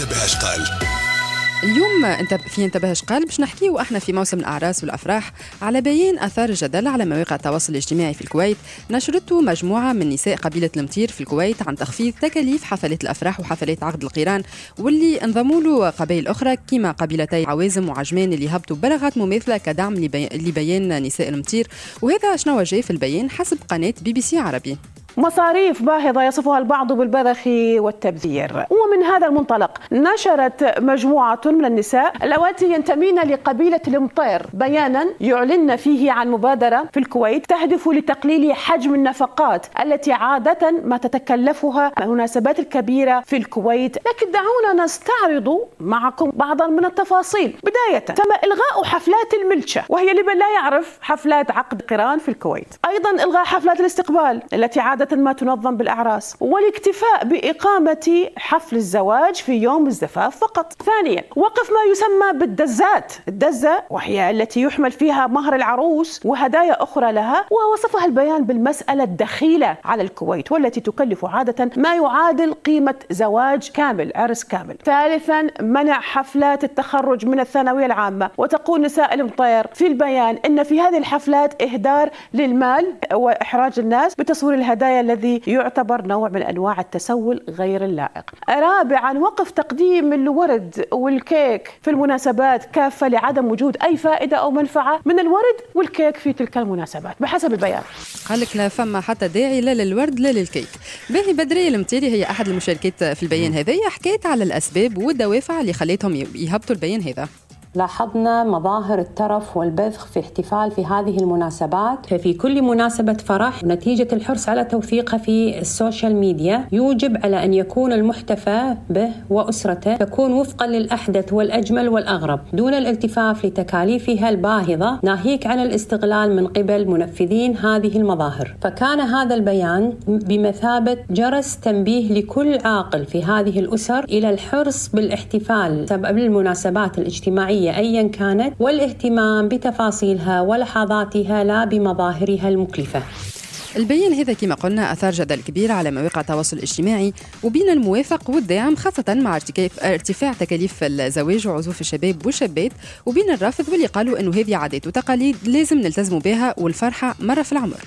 انتبه اشقال اليوم انت في انتبه قال باش نحكيو احنا في موسم الاعراس والافراح على بيان اثار الجدل على مواقع التواصل الاجتماعي في الكويت نشرته مجموعه من نساء قبيله المطير في الكويت عن تخفيض تكاليف حفلات الافراح وحفلات عقد القيران واللي انضموا له قبائل اخرى كما قبيلتي عوازم وعجمان اللي هبطوا بلغات مماثله كدعم لبيان نساء المطير وهذا شنو جاي في البيان حسب قناه بي بي سي عربي مصاريف باهظة يصفها البعض بالبذخ والتبذير ومن هذا المنطلق نشرت مجموعة من النساء اللواتي ينتمين لقبيلة المطير بيانا يعلن فيه عن مبادرة في الكويت تهدف لتقليل حجم النفقات التي عادة ما تتكلفها المناسبات الكبيرة في الكويت لكن دعونا نستعرض معكم بعضا من التفاصيل بداية تم إلغاء حفلات الملشة وهي لمن لا يعرف حفلات عقد قران في الكويت أيضا إلغاء حفلات الاستقبال التي عادة مثل ما تنظم بالأعراس والاكتفاء بإقامة حفل الزواج في يوم الزفاف فقط ثانيا وقف ما يسمى بالدزات الدزة وهي التي يحمل فيها مهر العروس وهدايا أخرى لها ووصفها البيان بالمسألة الدخيلة على الكويت والتي تكلف عادة ما يعادل قيمة زواج كامل عرس كامل ثالثا منع حفلات التخرج من الثانوية العامة وتقول نساء المطير في البيان أن في هذه الحفلات إهدار للمال وإحراج الناس بتصوير الهدايا الذي يعتبر نوع من أنواع التسول غير اللائق رابعا وقف تقديم الورد والكيك في المناسبات كافة لعدم وجود أي فائدة أو منفعة من الورد والكيك في تلك المناسبات بحسب البيان قال لك لا فما حتى داعي لا للورد لا للكيك باهي بدرية المتيري هي أحد المشاركات في البيان هذايا حكيت على الأسباب والدوافع اللي خليتهم يهبطوا البيان هذا لاحظنا مظاهر الترف والبذخ في احتفال في هذه المناسبات ففي كل مناسبة فرح نتيجة الحرص على توثيقها في السوشيال ميديا يوجب على أن يكون المحتفى به وأسرته تكون وفقا للأحدث والأجمل والأغرب دون الالتفاف لتكاليفها الباهظة ناهيك عن الاستغلال من قبل منفذين هذه المظاهر فكان هذا البيان بمثابة جرس تنبيه لكل عاقل في هذه الأسر إلى الحرص بالاحتفال بسبب المناسبات الاجتماعية العملية أيا كانت والاهتمام بتفاصيلها ولحظاتها لا بمظاهرها المكلفة البيان هذا كما قلنا أثار جدل كبير على مواقع التواصل الاجتماعي وبين الموافق والدعم خاصة مع ارتفاع تكاليف الزواج وعزوف الشباب والشابات وبين الرافض واللي قالوا أنه هذه عادات وتقاليد لازم نلتزموا بها والفرحة مرة في العمر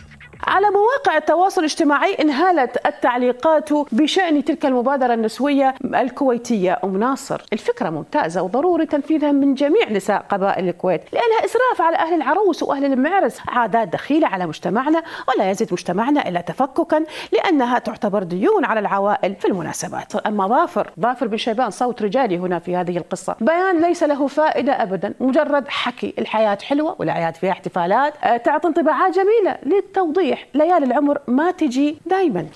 على مواقع التواصل الاجتماعي انهالت التعليقات بشأن تلك المبادرة النسوية الكويتية أم ناصر الفكرة ممتازة وضروري تنفيذها من جميع نساء قبائل الكويت لأنها إسراف على أهل العروس وأهل المعرس عادات دخيلة على مجتمعنا ولا يزيد مجتمعنا إلا تفككا لأنها تعتبر ديون على العوائل في المناسبات أما ظافر ظافر بن شيبان صوت رجالي هنا في هذه القصة بيان ليس له فائدة أبدا مجرد حكي الحياة حلوة والاعياد فيها احتفالات آه، تعطي انطباعات جميلة للتوضيح صحيح ليالي العمر ما تجي دائما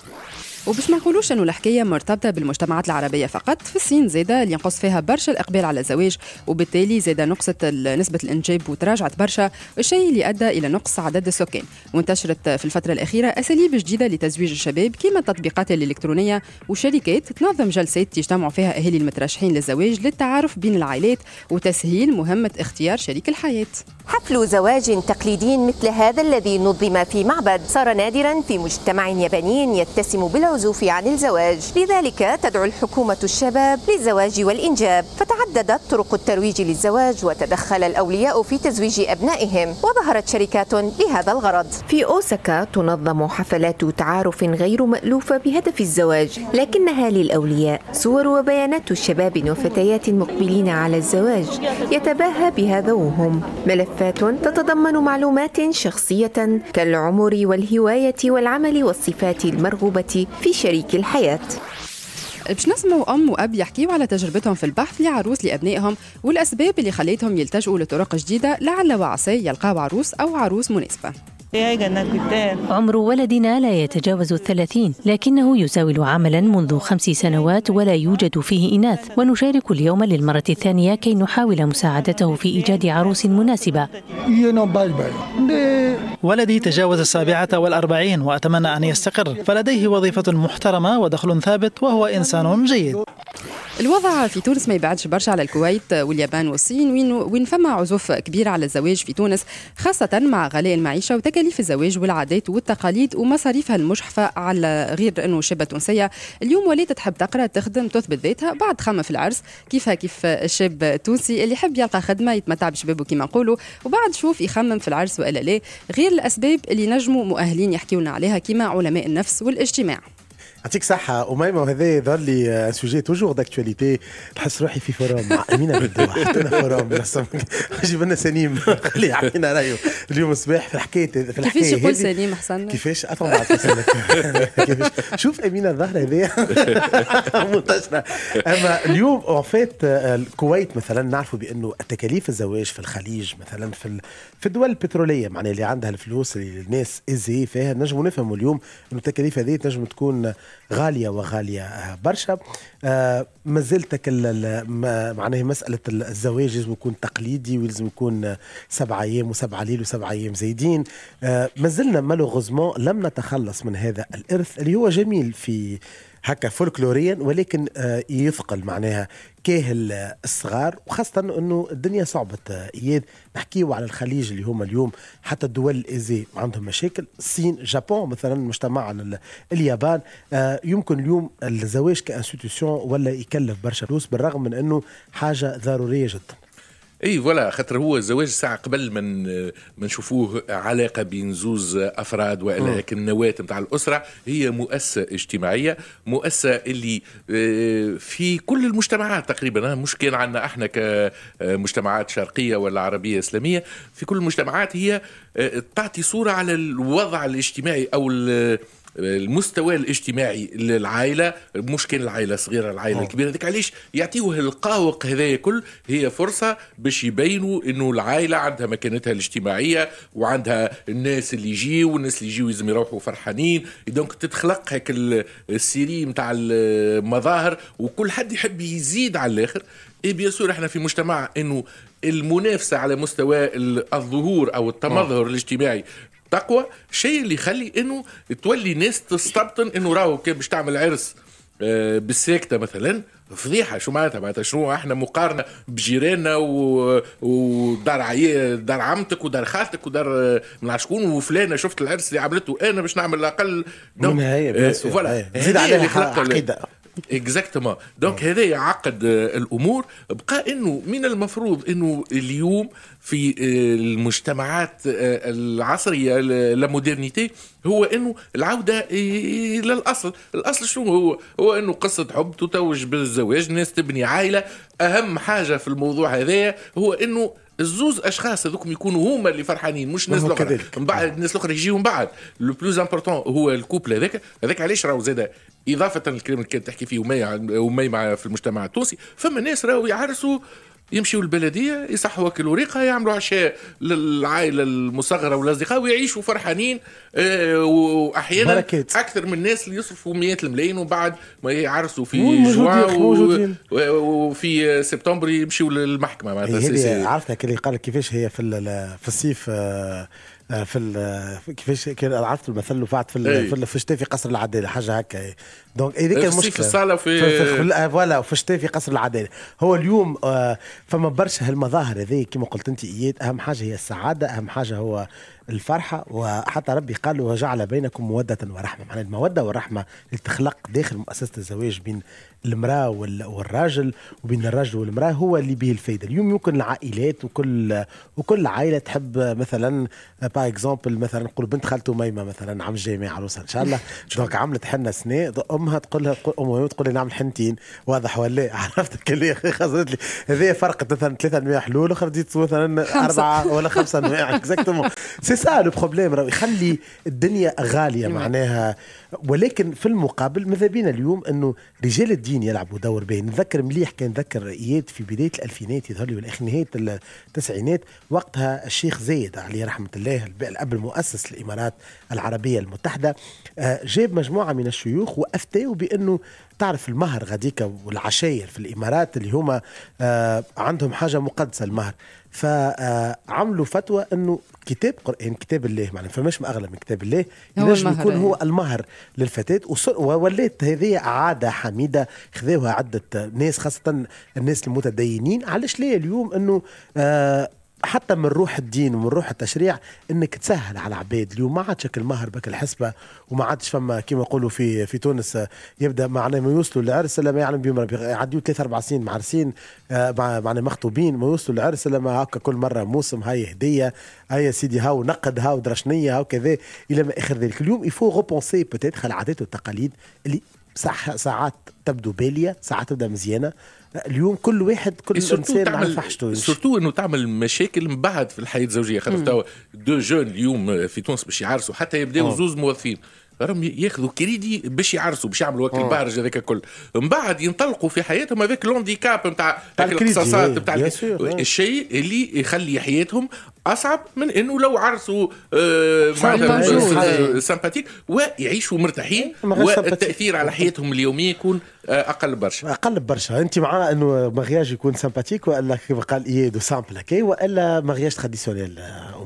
وباش ما نقولوش انه الحكايه مرتبطه بالمجتمعات العربيه فقط في الصين زاده اللي ينقص فيها برشا الاقبال على الزواج وبالتالي زاده نقصت نسبه الانجاب وتراجعت برشا الشيء اللي ادى الى نقص عدد السكان وانتشرت في الفتره الاخيره اساليب جديده لتزويج الشباب كما التطبيقات الالكترونيه وشركات تنظم جلسات يجتمعوا فيها اهالي المترشحين للزواج للتعارف بين العائلات وتسهيل مهمه اختيار شريك الحياه حفل زواج تقليدي مثل هذا الذي نظم في معبد صار نادرا في مجتمع ياباني يتسم بالعزوف عن الزواج لذلك تدعو الحكومة الشباب للزواج والإنجاب فتعددت طرق الترويج للزواج وتدخل الأولياء في تزويج أبنائهم وظهرت شركات لهذا الغرض في أوساكا تنظم حفلات تعارف غير مألوفة بهدف الزواج لكنها للأولياء صور وبيانات شباب وفتيات مقبلين على الزواج يتباهى بها ذوهم ملف ملفات تتضمن معلومات شخصية كالعمر والهواية والعمل والصفات المرغوبة في شريك الحياة باش نسمعوا ام واب يحكيوا على تجربتهم في البحث لعروس لابنائهم والاسباب اللي خليتهم يلتجؤوا لطرق جديده لعل وعسى يلقاوا عروس او عروس مناسبه عمر ولدنا لا يتجاوز الثلاثين لكنه يزاول عملا منذ خمس سنوات ولا يوجد فيه إناث ونشارك اليوم للمرة الثانية كي نحاول مساعدته في إيجاد عروس مناسبة ولدي تجاوز السابعة والأربعين وأتمنى أن يستقر فلديه وظيفة محترمة ودخل ثابت وهو إنسان جيد الوضع في تونس ما يبعدش برشا على الكويت واليابان والصين وين وين فما عزوف كبير على الزواج في تونس خاصة مع غلاء المعيشة وتكاليف الزواج والعادات والتقاليد ومصاريفها المجحفة على غير أنه شابة تونسية اليوم ولات تحب تقرأ تخدم تثبت ذاتها بعد خامة في العرس كيفها كيف الشاب التونسي اللي يحب يلقى خدمة يتمتع بشبابه كما نقولوا وبعد شوف يخمم في العرس ولا لا غير الأسباب اللي نجموا مؤهلين يحكيونا عليها كما علماء النفس والاجتماع يعطيك صحة أميمة وهذا يظهر لي سوجي توجور داكتواليتي تحس روحي في فورم مع أمينة بدو حطينا فورم جيب لنا سليم خليه يعطينا رأيه اليوم الصباح في الحكاية في الحكاية كيفاش يقول سليم أحسن كيفاش أطلع كيفاش شوف أمينة الظهر هذايا منتشرة أما اليوم وفات الكويت مثلا نعرفوا بأنه تكاليف الزواج في الخليج مثلا في في الدول البترولية معناها اللي عندها الفلوس اللي الناس إزي فيها نجموا نفهموا اليوم أنه التكاليف هذه تنجم تكون غاليه وغاليه آه، برشا آه، ما زلت معناه مساله الزواج لازم يكون تقليدي ولازم يكون سبعة ايام وسبع ليل وسبع ايام زايدين آه، ما زلنا مالوغوزمون لم نتخلص من هذا الارث اللي هو جميل في هكا فولكلوريا ولكن آه، يثقل معناها كاهل الصغار وخاصة أنه الدنيا صعبت إياد نحكيو على الخليج اللي هما اليوم حتى الدول الإيزي عندهم مشاكل الصين جابون مثلا المجتمع اليابان آه، يمكن اليوم الزواج كانستيتيوشن ولا يكلف برشا فلوس بالرغم من أنه حاجة ضرورية جدا اي فوالا خاطر هو الزواج ساعه قبل من ما نشوفوه علاقه بين زوز افراد والا هيك النواه نتاع الاسره هي مؤسسه اجتماعيه مؤسسه اللي آه، في كل المجتمعات تقريبا مش كان عندنا احنا كمجتمعات شرقيه ولا عربيه اسلاميه في كل المجتمعات هي آه، تعطي صوره على الوضع الاجتماعي او المستوى الاجتماعي للعائله مش كان العائله الصغيره العائله آه. الكبيره علاش يعطيوه القاوق هذايا كل هي فرصه باش يبينوا انه العائله عندها مكانتها الاجتماعيه وعندها الناس اللي يجيو والناس اللي يجيو لازم يروحوا فرحانين دونك تتخلق هيك السيري نتاع المظاهر وكل حد يحب يزيد على الاخر اي بيان احنا في مجتمع انه المنافسه على مستوى الظهور او التمظهر آه. الاجتماعي والتقوى الشيء اللي يخلي انه تولي ناس تستبطن انه راهو كان باش تعمل عرس آه، بالساكتة مثلا فضيحة شو معناتها معناتها شنو احنا مقارنة بجيراننا ودار عي... دار عمتك ودار خالتك ودار آه، من شكون وفلانة شفت العرس اللي عملته انا باش نعمل الاقل نوع آه، فوالا زيد عليها خلقت اكزاكتومون دونك هذا يعقد الامور بقى انه من المفروض انه اليوم في آه، المجتمعات آه، العصريه لا مودرنيتي هو انه العوده الى الاصل، الاصل شنو هو؟ هو انه قصه حب تتوج بالزواج، ناس تبني عائله، اهم حاجه في الموضوع هذايا هو انه الزوز اشخاص هذوكم يكونوا هما اللي فرحانين مش الناس الاخرى من بعد الناس الاخرى يجيو من بعد لو بلوز امبورتون هو الكوبل هذاك هذاك علاش راهو زاد اضافه للكلام اللي كانت تحكي فيه ومي ومي مع في المجتمع التونسي فما ناس راهو يعرسوا يمشيوا البلديه يصحوا اكلوا وريقة يعملوا عشاء للعائله المصغره والاصدقاء ويعيشوا فرحانين آه، واحيانا بركات. اكثر من الناس اللي يصرفوا مئات الملايين وبعد ما يعرسوا في جوا وفي سبتمبر يمشيوا للمحكمه عرفنا اللي قال كيفاش هي في الصيف آه، آه، في آه، كيفاش عرفت المثل وفعت في إيه. في في في قصر العداله حاجه هكا دونك إيه. هذيك إيه، المشكله في الصاله في آه، فوالا في الشتاء في قصر العداله هو اليوم فما برشا هالمظاهر هذه كما قلت انت اياد اهم حاجه هي السعاده اهم حاجه هو الفرحة وحتى ربي قال وجعل بينكم مودة ورحمة معناها المودة والرحمة اللي تخلق داخل مؤسسة الزواج بين المرأة والراجل وبين الراجل والمرأة هو اللي به الفايدة اليوم يمكن العائلات وكل وكل عائلة تحب مثلا با اكزومبل مثلا نقول بنت خالته ميمة مثلا عم جامع عروسها ان شاء الله دونك عملت حنة سنة امها تقول لها امها تقول لي نعمل حنتين واضح ولا عرفت اللي خسرت لي هذه فرقت مثلا ثلاثة انواع حلول وخرجت مثلا أربعة ولا خمسة انواع اكزاكتومون سي سا لو بروبليم راه يخلي الدنيا غاليه معناها ولكن في المقابل ماذا بينا اليوم انه رجال الدين يلعبوا دور باهي نتذكر مليح كان نتذكر اياد في بدايه الالفينات يظهر لي والاخر نهايه التسعينات وقتها الشيخ زايد عليه رحمه الله الاب المؤسس للامارات العربيه المتحده آه، جاب مجموعه من الشيوخ وافتوا بانه تعرف المهر غاديكا والعشاير في الامارات اللي هما آه عندهم حاجه مقدسه المهر فعملوا فتوى انه كتاب قران كتاب الله معناها فماش اغلى من كتاب الله ينجم يكون هو إيه. المهر للفتاه وولات هذه عاده حميده خذوها عده ناس خاصه الناس المتدينين علاش ليه اليوم انه آه حتى من روح الدين ومن روح التشريع انك تسهل على العباد اليوم ما عادش المهر بك الحسبه وما عادش فما كما يقولوا في في تونس يبدا معناه ما يوصلوا للعرس الا ما يعلم بهم ربي يعديوا ثلاث اربع سنين معرسين آه، معناه مخطوبين ما يوصلوا للعرس الا ما هكا كل مره موسم هاي هديه هاي سيدي هاو نقد هاو درشنيه هاو كذا الى ما اخر ذلك اليوم يفو غوبونسي بوتيتر العادات والتقاليد اللي ساعات تبدو باليه ساعات تبدو مزيانه اليوم كل واحد كل انسان على فحشته سورتو انه تعمل مشاكل من بعد في الحياه الزوجيه خاطر توا دو جون اليوم في تونس باش يعرسوا حتى يبداو آه. زوز موظفين راهم ياخذوا كريدي باش يعرسوا باش يعملوا وقت البهرج آه. هذاك الكل من بعد ينطلقوا في حياتهم هذاك لونديكاب نتاع الاقتصاصات نتاع الشيء اللي يخلي حياتهم اصعب من انه لو عرسوا آه سامباتيك ويعيشوا مرتاحين إيه، والتاثير على حياتهم اليوميه يكون آه، اقل برشا اقل برشا انت مع انه مغياج يكون سامباتيك والا كيف قال اياد سامبل هكا والا مغياج تراديسيونيل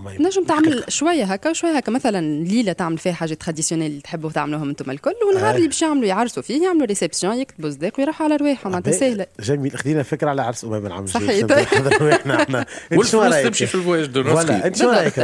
مهم طيب. نجم تعمل شويه هكا وشويه هكا مثلا ليله تعمل فيها حاجه تراديسيونيل اللي تحبوا تعملوهم انتم الكل ونهار آه. اللي باش يعملوا يعرسوا فيه يعملوا ريسبسيون يكتبوا صداق ويروحوا على رواحهم معناتها سهله جميل خدينا فكره على عرس امام العام صحيح والفلوس تمشي في الفواج دو انت شو رايك